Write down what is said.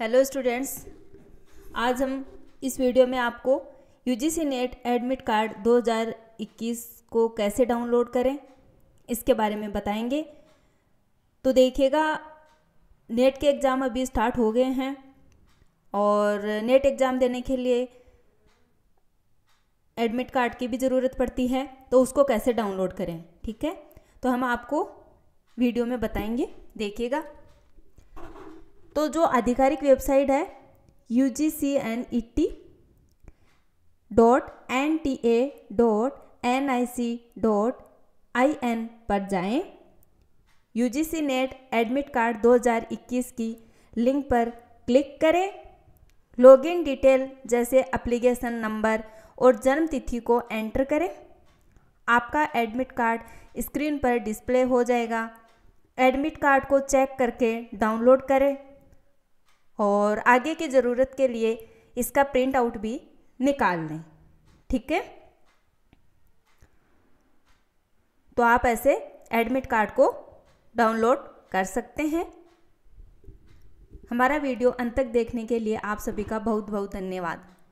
hello students आज हम इस वीडियो में आपको U G C NET admit card 2021 को कैसे डाउनलोड करें इसके बारे में बताएंगे तो देखिएगा नेट के एग्ज़ाम अभी स्टार्ट हो गए हैं और नेट एग्ज़ाम देने के लिए एडमिट कार्ड की भी ज़रूरत पड़ती है तो उसको कैसे डाउनलोड करें ठीक है तो हम आपको वीडियो में बताएंगे देखिएगा तो जो आधिकारिक वेबसाइट है U G C N E T dot N T A dot N I C dot I N पर जाएं U G C NET admit card 2021 की लिंक पर क्लिक करें लॉगिन डिटेल जैसे अप्लीकेशन नंबर और जन्म तिथि को एंटर करें आपका एडमिट कार्ड स्क्रीन पर डिस्प्ले हो जाएगा एडमिट कार्ड को चेक करके डाउनलोड करें और आगे की ज़रूरत के लिए इसका प्रिंट आउट भी निकाल लें ठीक है तो आप ऐसे एडमिट कार्ड को डाउनलोड कर सकते हैं हमारा वीडियो अंत तक देखने के लिए आप सभी का बहुत बहुत धन्यवाद